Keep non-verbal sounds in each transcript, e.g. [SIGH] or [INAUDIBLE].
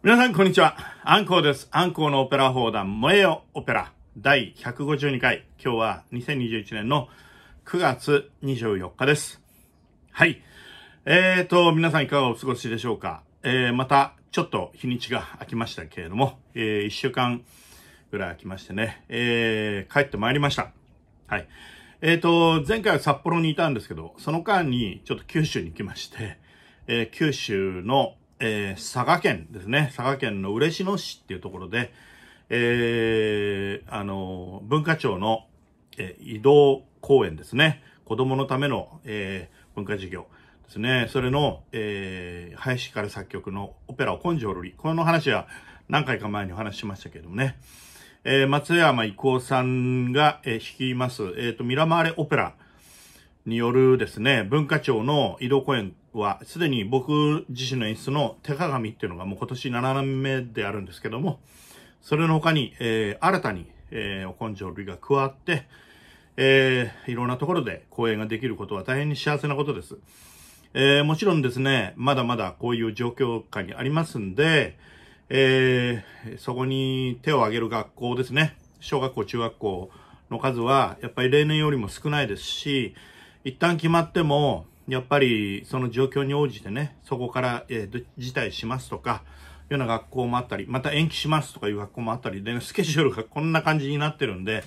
皆さん、こんにちは。アンコウです。アンコウのオペラ砲弾、萌えよオペラ第152回。今日は2021年の9月24日です。はい。えーと、皆さんいかがお過ごしでしょうか。えー、また、ちょっと日にちが空きましたけれども、えー、1週間ぐらい空きましてね、えー、帰ってまいりました。はい。えーと、前回は札幌にいたんですけど、その間にちょっと九州に行きまして、えー、九州のえー、佐賀県ですね。佐賀県の嬉野市っていうところで、えー、あの、文化庁の、えー、移動公園ですね。子供のための、えー、文化事業ですね。それの、えー、林から作曲のオペラを根性瑠璃。この話は何回か前にお話ししましたけどもね。えー、松山郁夫さんが、えー、弾きます、えっ、ー、と、ミラマーレオペラ。によるですね、文化庁の移動公演は、すでに僕自身の演出の手鏡っていうのがもう今年7年目であるんですけども、それの他に、えー、新たに、えー、お根性類が加わって、えー、いろんなところで公演ができることは大変に幸せなことです。えー、もちろんですね、まだまだこういう状況下にありますんで、えー、そこに手を挙げる学校ですね。小学校、中学校の数は、やっぱり例年よりも少ないですし、一旦決まっても、やっぱりその状況に応じてね、そこから、えー、辞退しますとか、ような学校もあったり、また延期しますとかいう学校もあったりで、ね、スケジュールがこんな感じになってるんで、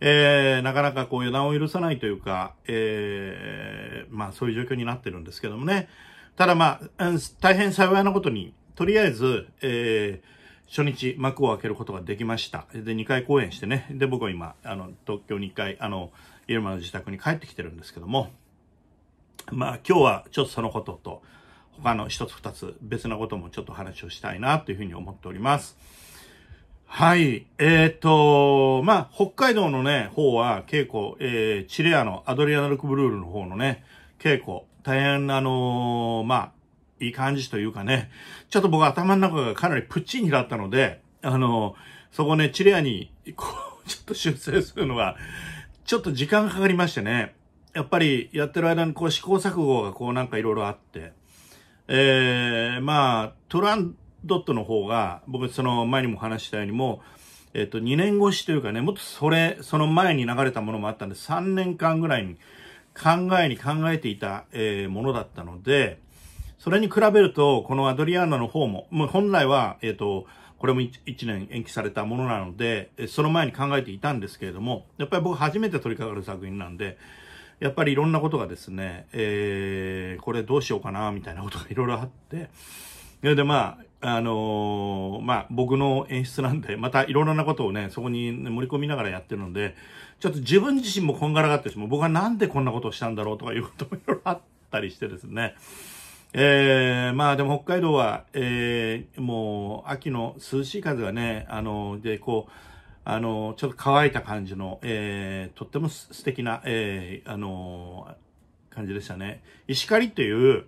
えー、なかなかこう予断を許さないというか、えー、まあそういう状況になってるんですけどもね。ただまあ、大変幸いなことに、とりあえず、えー、初日幕を開けることができました。で、2回公演してね。で、僕は今、あの、東京に1回、あの、入間の自宅に帰ってきてるんですけども、まあ今日はちょっとそのことと、他の一つ二つ別なこともちょっと話をしたいなというふうに思っております。はい。えっ、ー、と、まあ、北海道のね、方は稽古、えー、チレアのアドリアナルクブルールの方のね、稽古、大変あのー、まあ、いい感じというかね、ちょっと僕頭の中がかなりプッチンになったので、あのー、そこね、チレアに、こう、ちょっと修正するのは、ちょっと時間かかりましてね、やっぱりやってる間にこう試行錯誤がこうなんかいろいろあって、えー、まあ、トランドットの方が、僕その前にも話したようにも、えっと、2年越しというかね、もっとそれ、その前に流れたものもあったんで、3年間ぐらいに考えに考えていた、えー、ものだったので、それに比べると、このアドリアーナの方も、もう本来は、えっ、と、これも 1, 1年延期されたものなので、その前に考えていたんですけれども、やっぱり僕初めて取り掛かる作品なんで、やっぱりいろんなことがですね、えー、これどうしようかな、みたいなことが [LAUGHS] いろいろあって、それでまあ、あのー、まあ僕の演出なんで、またいろんなことをね、そこに、盛り込みながらやってるので、ちょっと自分自身もこんがらがってしまう。僕はなんでこんなことをしたんだろうとかいうこともいろいろあったりしてですね。えー、まあでも北海道は、えー、もう秋の涼しい風がね、あの、で、こう、あの、ちょっと乾いた感じの、えー、とっても素敵な、えー、あのー、感じでしたね。石狩っていう、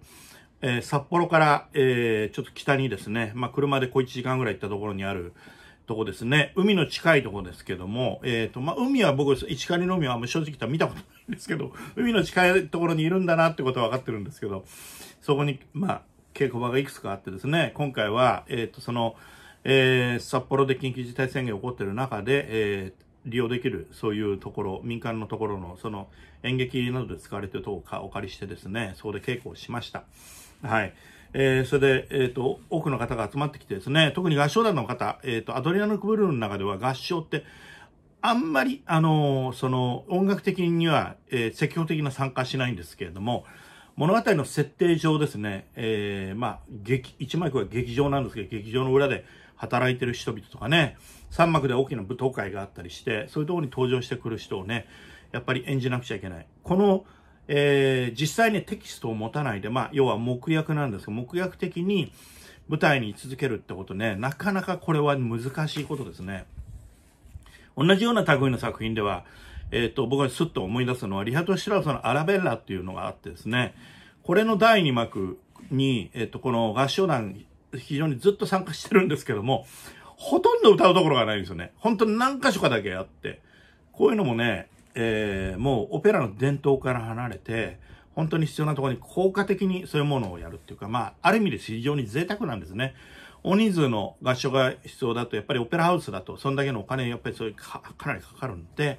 えー、札幌から、えー、ちょっと北にですね、まあ、車でこう1時間ぐらい行ったところにある、とこですね。海の近いとこですけども、えっ、ー、と、まあ、海は僕、石狩の海は正直言ったら見たことないんですけど、海の近いところにいるんだなってことは分かってるんですけど、そこに、まあ、稽古場がいくつかあってですね、今回は、えっ、ー、と、その、えー、札幌で緊急事態宣言起こってる中で、えー、利用できる、そういうところ、民間のところの、その、演劇などで使われてるとこをお借りしてですね、そこで稽古をしました。はい。えー、それで、えっ、ー、と、多くの方が集まってきてですね、特に合唱団の方、えっ、ー、と、アドリアルクブルーの中では合唱って、あんまり、あのその、音楽的には、えー、積極的な参加しないんですけれども、物語の設定上ですね、えー、まあ、劇、一幕は劇場なんですけど、劇場の裏で働いてる人々とかね、三幕で大きな舞踏会があったりして、そういうところに登場してくる人をね、やっぱり演じなくちゃいけない。この、えー、実際にテキストを持たないで、まあ、要は目薬なんですけど、目薬的に舞台に居続けるってことね、なかなかこれは難しいことですね。同じような類の作品では、えっ、ー、と、僕がスッと思い出すのは、リハト・シュラソのアラベッラっていうのがあってですね、これの第2幕に、えっ、ー、と、この合唱団、非常にずっと参加してるんですけども、ほとんど歌うところがないんですよね。本当に何箇所かだけあって。こういうのもね、えー、もうオペラの伝統から離れて、本当に必要なところに効果的にそういうものをやるっていうか、まあ、ある意味で非常に贅沢なんですね。大人数の合唱が必要だと、やっぱりオペラハウスだと、そんだけのお金、やっぱりそういうか、かなりかかるんで、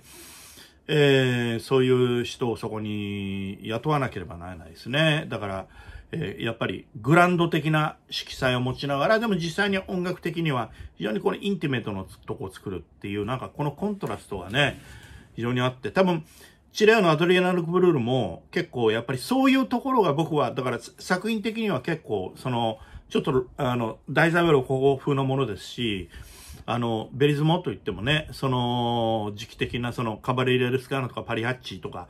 えー、そういう人をそこに雇わなければならないですね。だから、えー、やっぱりグランド的な色彩を持ちながら、でも実際に音楽的には非常にこのインティメートのとこを作るっていう、なんかこのコントラストがね、うん非常にあって、多分、チレアのアドリナルブルールも結構やっぱりそういうところが僕は、だから作品的には結構、その、ちょっと、あの、大材はロコ風のものですし、あの、ベリズモといってもね、その、時期的な、その、カバレーレルスカーナとかパリハッチとか、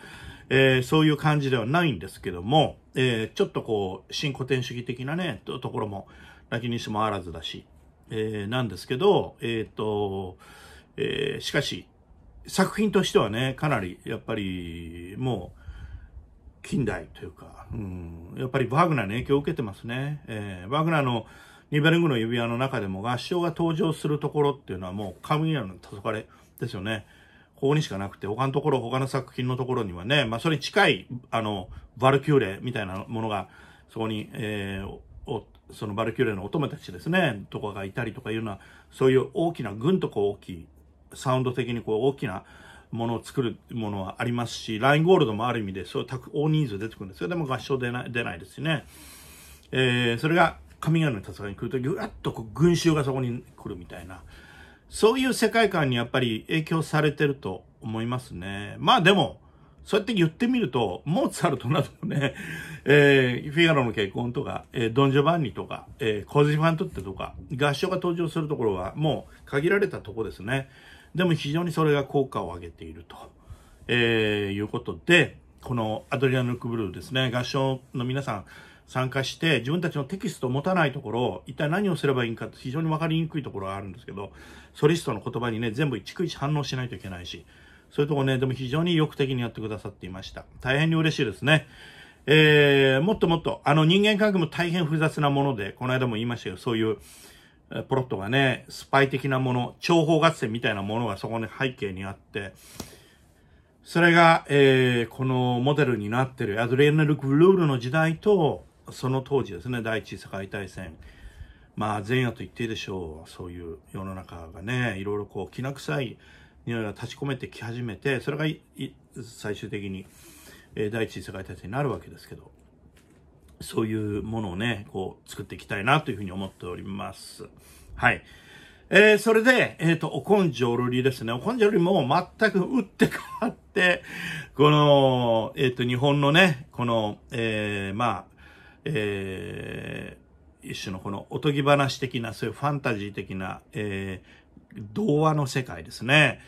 えー、そういう感じではないんですけども、えー、ちょっとこう、新古典主義的なね、ところも、なきにしもあらずだし、えー、なんですけど、えっ、と、えしかし、作品としてはね、かなり、やっぱり、もう、近代というか、うん、やっぱりバグナーに影響を受けてますね。えー、バグナーのニベルングの指輪の中でも合唱が登場するところっていうのはもう神谷の黄昏ですよね。ここにしかなくて、他のところ、他の作品のところにはね、まあそれに近い、あの、バルキューレみたいなものが、そこに、えー、おそのバルキューレの乙女たちですね、とかがいたりとかいうのは、そういう大きな、ぐんとこ大きいサウンド的にこう大きなものを作るものはありますし、ラインゴールドもある意味で、そう大人数出てくるんですよ。でも合唱出ない、出ないですね。えー、それが神々の戦いに来ると、ぐわっとこう群衆がそこに来るみたいな。そういう世界観にやっぱり影響されてると思いますね。まあでも、そうやって言ってみると、モーツァルトなどね、[LAUGHS] えー、フィガロの結婚とか、えー、ドン・ジョバンニとか、えー、コージ・ファントってとか、合唱が登場するところはもう限られたとこですね。でも非常にそれが効果を上げていると、えー、いうことで、このアドリアヌ・ルクブルーですね、合唱の皆さん参加して、自分たちのテキストを持たないところ、を、一体何をすればいいかって非常に分かりにくいところがあるんですけど、ソリストの言葉にね、全部逐一反応しないといけないし、そういうとこね、でも非常に意欲的にやってくださっていました。大変に嬉しいですね。えー、もっともっと、あの人間関係も大変複雑なもので、この間も言いましたけど、そういう、プロットがね、スパイ的なもの、諜報合戦みたいなものがそこに背景にあって、それが、えー、このモデルになってるアドレナルグルールの時代と、その当時ですね、第一次世界大戦。まあ、前夜と言っていいでしょう。そういう世の中がね、いろいろこう、きな臭い匂いが立ち込めてき始めて、それが最終的に、えー、第一次世界大戦になるわけですけど。そういうものをね、こう、作っていきたいなというふうに思っております。はい。えー、それで、えっ、ー、と、お根性瑠リですね。お根性瑠リも全く打って変わって、この、えっ、ー、と、日本のね、この、えー、まあ、えー、一種のこのおとぎ話的な、そういうファンタジー的な、えー、童話の世界ですね。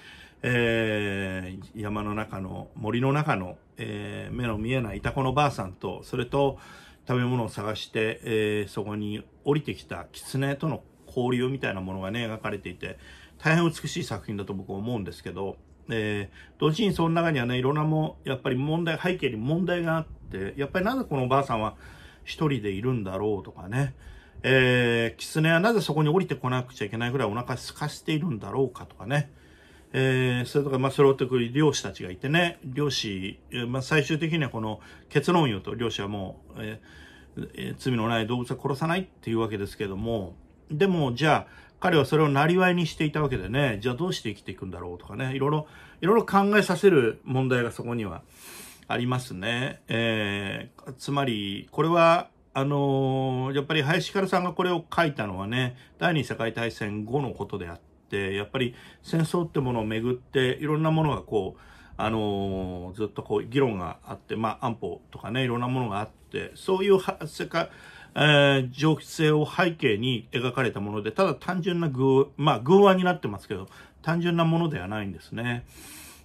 えー、山の中の、森の中の、えー、目の見えないイタコのばあさんと、それと、食べ物を探して、えー、そこに降りてきた狐との交流みたいなものがね、描かれていて、大変美しい作品だと僕は思うんですけど、えー、同時にその中にはね、いろんなも、やっぱり問題、背景に問題があって、やっぱりなぜこのおばあさんは一人でいるんだろうとかね、えー、狐はなぜそこに降りてこなくちゃいけないぐらいお腹すかせているんだろうかとかね、えー、それとか、まあ、それをってくる漁師たちがいてね、漁師、まあ、最終的にはこの結論を言うと、漁師はもう、えーえー、罪のない動物は殺さないっていうわけですけども、でも、じゃあ、彼はそれを生りにしていたわけでね、じゃあどうして生きていくんだろうとかね、いろいろ、いろいろ考えさせる問題がそこにはありますね。えー、つまり、これは、あのー、やっぱり林からさんがこれを書いたのはね、第二次世界大戦後のことであって、やっぱり戦争ってものをめぐって、いろんなものがこう、あのずっとこう議論があって、まあ、安保とかね、いろんなものがあって、そういう世界、えー、情勢を背景に描かれたもので、ただ単純な偶、まあ、偶話になってますけど、単純なものではないんですね。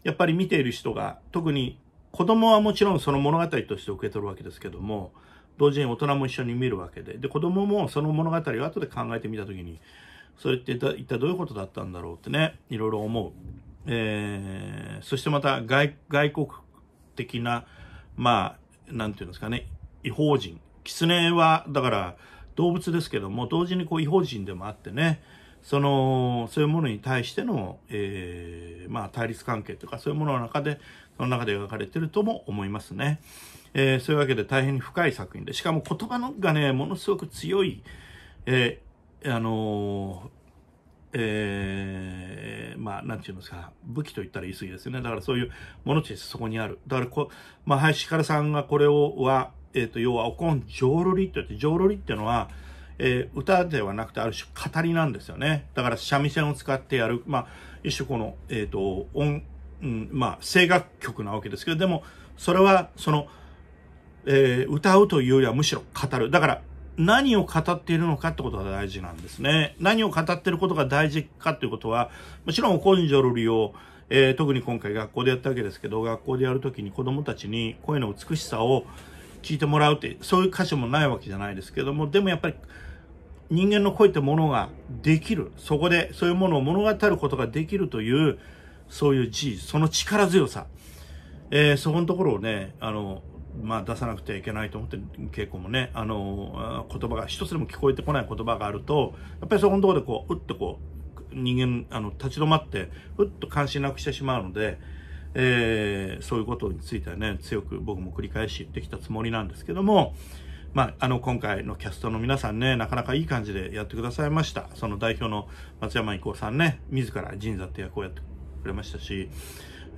やっぱり見ている人が、特に子供はもちろんその物語として受け取るわけですけども、同時に大人も一緒に見るわけで、で、子供もその物語を後で考えてみたときに、それって一体どういうことだったんだろうってね、いろいろ思う。えー、そしてまた外国的な、まあ、なんていうんですかね、違法人。狐は、だから、動物ですけども、同時にこう、違法人でもあってね、その、そういうものに対しての、えー、まあ、対立関係とか、そういうものの中で、その中で描かれてるとも思いますね。えー、そういうわけで大変に深い作品で、しかも言葉のがね、ものすごく強い、えー、あのーえー、まあ、なんていうんですか、武器と言ったら言い過ぎですよね。だからそういうものちてそこにある。だからこ、まあ、林からさんがこれを、は、えっ、ー、と、要は、おこん、浄瑠璃て言って、浄瑠璃っていうのは、えー、歌ではなくてある種語りなんですよね。だから三味線を使ってやる、まあ、一種この、えっ、ー、と、音、うん、まあ、声楽曲なわけですけど、でも、それは、その、えー、歌うというよりはむしろ語る。だから、何を語っているのかってことが大事なんですね。何を語っていることが大事かっていうことは、もちろん個人情利用、えー、特に今回学校でやったわけですけど、学校でやるときに子供たちに声の美しさを聞いてもらうって、そういう歌詞もないわけじゃないですけども、でもやっぱり人間の声ってものができる。そこでそういうものを物語ることができるという、そういう事実、その力強さ。えー、そこのところをね、あの、まあ、出さなくてはいけないと思ってる稽古もね、あの、言葉が、一つでも聞こえてこない言葉があると、やっぱりそこのところでこう、うっとこう、人間、あの、立ち止まって、うっと関心なくしてしまうので、えー、そういうことについてはね、強く僕も繰り返し言ってきたつもりなんですけども、まあ、あの、今回のキャストの皆さんね、なかなかいい感じでやってくださいました。その代表の松山郁夫さんね、自ら神社って役をやってくれましたし、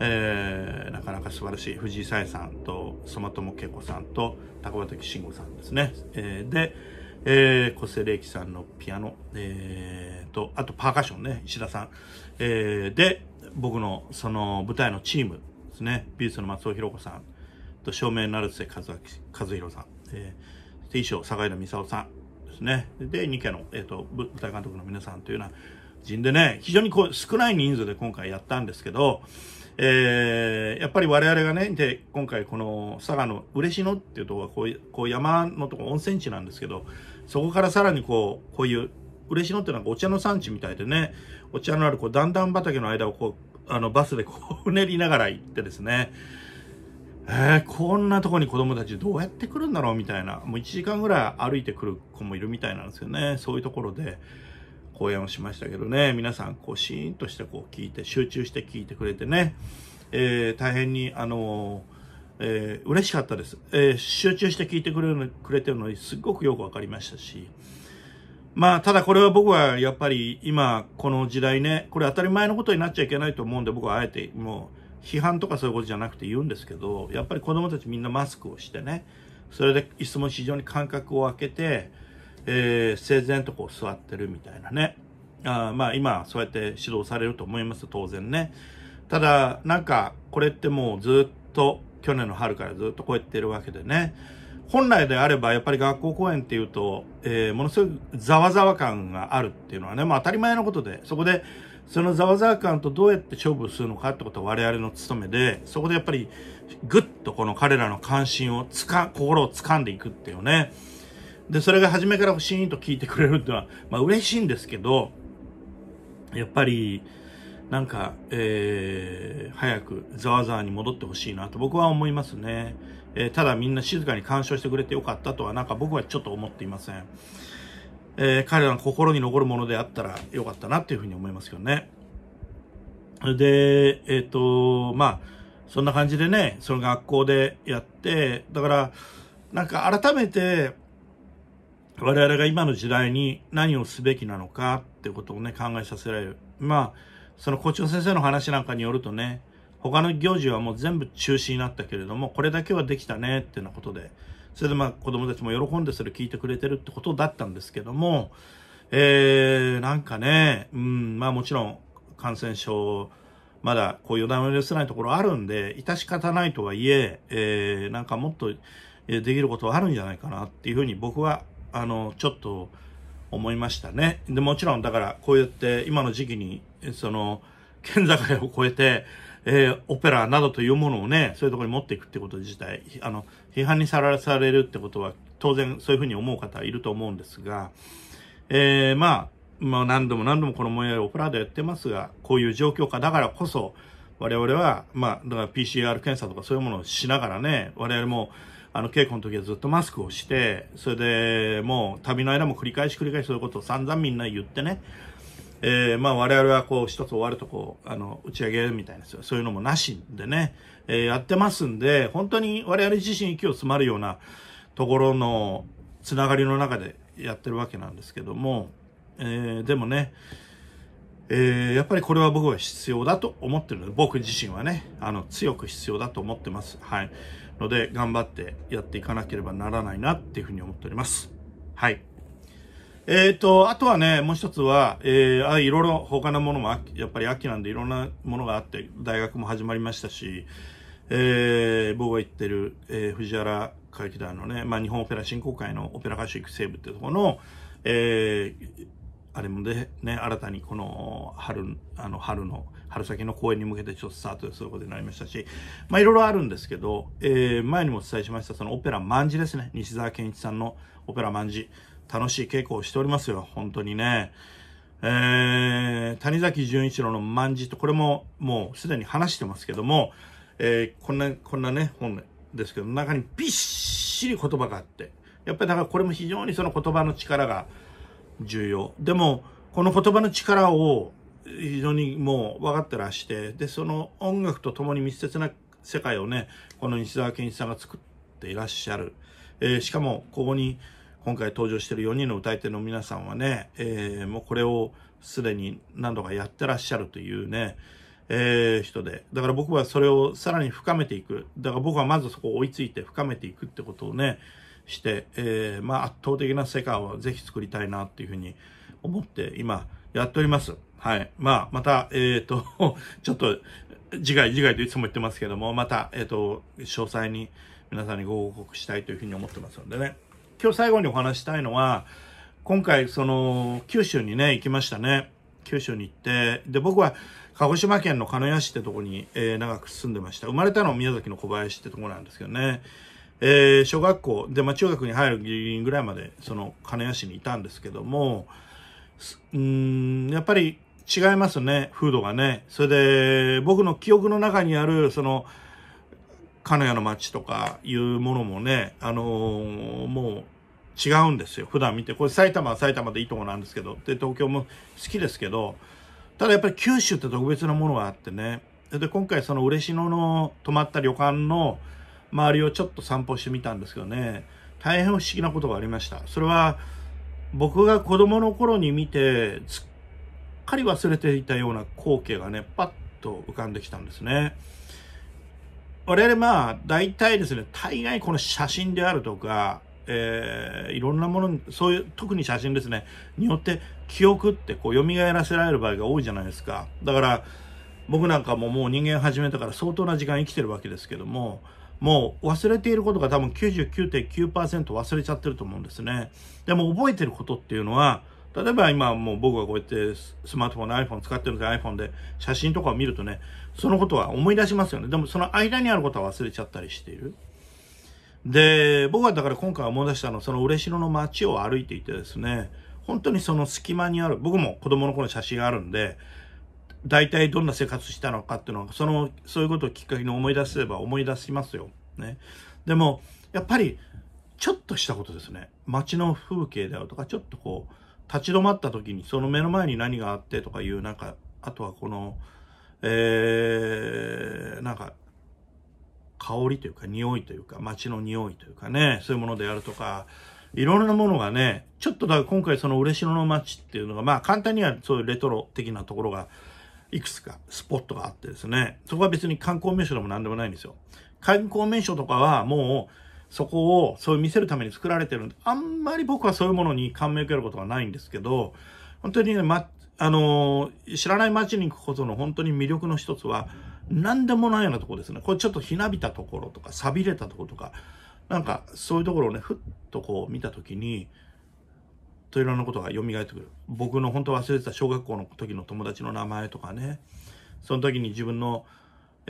えー、なかなか素晴らしい藤井紗えさんと妻友恵子さんと高畑慎吾さんですね、えー、で、えー、小瀬玲樹さんのピアノ、えー、とあとパーカッションね石田さん、えー、で僕のその舞台のチームですね美術の松尾弘子さんと照明成瀬和和弘さん、えー、で衣装坂井美沙夫さんですねで二家の、えーと、舞台監督の皆さんというような人でね非常にこう少ない人数で今回やったんですけどえー、やっぱり我々がね、で、今回この佐賀の嬉野っていうところがこういう、こう山のとこ温泉地なんですけど、そこからさらにこう、こういう、嬉野ってなんかお茶の産地みたいでね、お茶のあるこう段々畑の間をこう、あのバスでこう [LAUGHS] うねりながら行ってですね、えー、こんなとこに子供たちどうやって来るんだろうみたいな、もう1時間ぐらい歩いてくる子もいるみたいなんですよね、そういうところで。講演をしましたけどね、皆さん、こう、シーンとしてこう聞いて、集中して聞いてくれてね、えー、大変に、あのー、えー、嬉しかったです。えー、集中して聞いてくれるのくれてるのにすっごくよくわかりましたし、まあ、ただこれは僕はやっぱり今、この時代ね、これ当たり前のことになっちゃいけないと思うんで、僕はあえてもう批判とかそういうことじゃなくて言うんですけど、やっぱり子供たちみんなマスクをしてね、それでいつも非常に間隔を空けて、えー、整然とこう座ってるみたいなね。あまあ今、そうやって指導されると思います、当然ね。ただ、なんか、これってもうずっと、去年の春からずっとこうやってるわけでね。本来であれば、やっぱり学校公演っていうと、えー、ものすごいざわざわ感があるっていうのはね、まあ当たり前のことで、そこで、そのざわざわ感とどうやって勝負するのかってことは我々の務めで、そこでやっぱり、ぐっとこの彼らの関心をつか、心を掴んでいくっていうね。で、それが初めから不ーンと聞いてくれるってのは、まあ嬉しいんですけど、やっぱり、なんか、えー、早くざわざわに戻ってほしいなと僕は思いますね。えー、ただみんな静かに干渉してくれてよかったとはなんか僕はちょっと思っていません。えー、彼らの心に残るものであったらよかったなっていうふうに思いますけどね。で、えっ、ー、と、まあ、そんな感じでね、その学校でやって、だから、なんか改めて、我々が今の時代に何をすべきなのかってことをね、考えさせられる。まあ、その校長先生の話なんかによるとね、他の行事はもう全部中止になったけれども、これだけはできたねってなことで、それでまあ子供たちも喜んでそれ聞いてくれてるってことだったんですけども、えー、なんかね、うん、まあもちろん感染症、まだこう予断を許せないところあるんで、致し方ないとはいえ、えー、なんかもっとできることはあるんじゃないかなっていうふうに僕はあの、ちょっと思いましたね。で、もちろんだからこうやって今の時期に、その、県境を越えて、えー、オペラなどというものをね、そういうところに持っていくってこと自体、あの、批判にさらされるってことは、当然そういうふうに思う方いると思うんですが、えー、まあ、まあ何度も何度もこの模様オペラでやってますが、こういう状況下だからこそ、我々は、まあ、だから PCR 検査とかそういうものをしながらね、我々も、あの、稽古の時はずっとマスクをして、それで、もう、旅の間も繰り返し繰り返しそういうことを散々みんな言ってね、えー、まあ我々はこう一つ終わるとこう、あの、打ち上げるみたいな、そういうのもなしでね、えー、やってますんで、本当に我々自身息を詰まるようなところのつながりの中でやってるわけなんですけども、えー、でもね、えやっぱりこれは僕は必要だと思ってるので、僕自身はね、あの、強く必要だと思ってます。はい。ので、頑張ってやっていかなければならないなっていうふうに思っております。はい。えっ、ー、と、あとはね、もう一つは、えー、あ、いろいろ他のものも、やっぱり秋なんでいろんなものがあって、大学も始まりましたし、えー、僕が行ってる、えー、藤原歌劇団のね、まあ、日本オペラ振興会のオペラ歌手育成部っていうところの、えー、あれもで、ね、新たにこの春、あの、春の、春先の公演に向けてちょっとスタートすることになりましたし、まあいろいろあるんですけど、えー、前にもお伝えしました、そのオペラ万事ですね。西沢健一さんのオペラ万事。楽しい稽古をしておりますよ。本当にね。えー、谷崎潤一郎の万事と、これももうすでに話してますけども、えー、こんな、こんなね、本ですけど、中にびっしり言葉があって、やっぱりだからこれも非常にその言葉の力が重要。でも、この言葉の力を非常にもう分かってらして、で、その音楽と共に密接な世界をね、この西澤健一さんが作っていらっしゃる。えー、しかも、ここに今回登場している4人の歌い手の皆さんはね、えー、もうこれをすでに何度かやってらっしゃるというね、えー、人で。だから僕はそれをさらに深めていく。だから僕はまずそこを追いついて深めていくってことをね、して、えー、まあ圧倒的な世界をぜひ作りたいなっていうふうに思って今やっております。はい。まあ、また、えっ、ー、と、[LAUGHS] ちょっと、次回、次回といつも言ってますけども、また、えっ、ー、と、詳細に皆さんにご報告したいというふうに思ってますのでね。今日最後にお話したいのは、今回、その、九州にね、行きましたね。九州に行って、で、僕は、鹿児島県の鹿屋市ってとこに、えー、長く住んでました。生まれたのは宮崎の小林ってとこなんですけどね。えー、小学校で、まあ、中学に入るギリギリぐらいまで、その、鹿屋市にいたんですけども、うん、やっぱり、違いますね、風土がね。それで、僕の記憶の中にある、その、金谷の街とかいうものもね、あのー、もう違うんですよ。普段見て。これ埼玉は埼玉でいいとこなんですけど、で、東京も好きですけど、ただやっぱり九州って特別なものがあってね。で、今回その嬉野の泊まった旅館の周りをちょっと散歩してみたんですけどね、大変不思議なことがありました。それは、僕が子供の頃に見て、かり忘れていたような光景がね、パッと浮かんできたんですね。我々まあ、大体ですね、大概この写真であるとか、えー、いろんなもの、そういう、特に写真ですね、によって記憶ってこう蘇らせられる場合が多いじゃないですか。だから、僕なんかももう人間始めたから相当な時間生きてるわけですけども、もう忘れていることが多分99.9%忘れちゃってると思うんですね。でも覚えてることっていうのは、例えば今もう僕がこうやってスマートフォンの iPhone 使ってるんです iPhone で写真とかを見るとね、そのことは思い出しますよね。でもその間にあることは忘れちゃったりしている。で、僕はだから今回思い出したのはその嬉野の街を歩いていてですね、本当にその隙間にある、僕も子供の頃写真があるんで、大体どんな生活したのかっていうのは、その、そういうことをきっかけに思い出せば思い出しますよ。ね。でも、やっぱり、ちょっとしたことですね。街の風景であるとか、ちょっとこう、立ち止まった時にその目の前に何があってとかいうなんか、あとはこの、えー、なんか、香りというか匂いというか、街の匂いというかね、そういうものであるとか、いろんなものがね、ちょっとだから今回その嬉野の街っていうのが、まあ簡単にはそういうレトロ的なところが、いくつかスポットがあってですね、そこは別に観光名所でも何でもないんですよ。観光名所とかはもう、そこをそう見せるために作られてるんで、あんまり僕はそういうものに感銘を受けることがないんですけど、本当にね、ま、あのー、知らない街に行くことの本当に魅力の一つは、何でもないようなところですね。これちょっとひなびたところとか、さびれたところとか、なんかそういうところをね、ふっとこう見たときに、といろんなことが蘇ってくる。僕の本当忘れてた小学校の時の友達の名前とかね、その時に自分の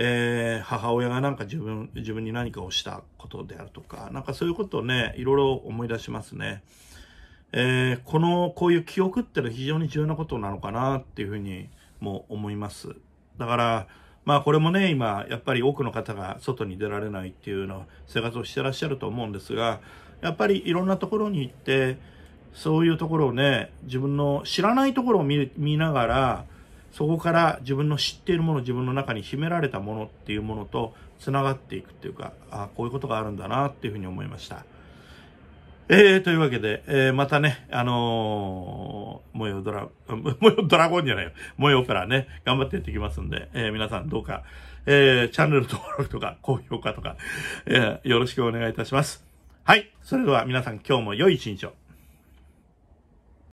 えー、母親がなんか自分、自分に何かをしたことであるとか、なんかそういうことをね、いろいろ思い出しますね。えー、この、こういう記憶ってのは非常に重要なことなのかなっていうふうにも思います。だから、まあこれもね、今、やっぱり多くの方が外に出られないっていうの生活をしてらっしゃると思うんですが、やっぱりいろんなところに行って、そういうところをね、自分の知らないところを見見ながら、そこから自分の知っているもの、自分の中に秘められたものっていうものと繋がっていくっていうか、あこういうことがあるんだなっていうふうに思いました。えー、というわけで、えー、またね、あのー、模様ドラ、[LAUGHS] 模様ドラゴンじゃないよ。模様オペラね、頑張ってやっていきますんで、えー、皆さんどうか、えー、チャンネル登録とか、高評価とか、えー、よろしくお願いいたします。はい。それでは皆さん今日も良い一日を。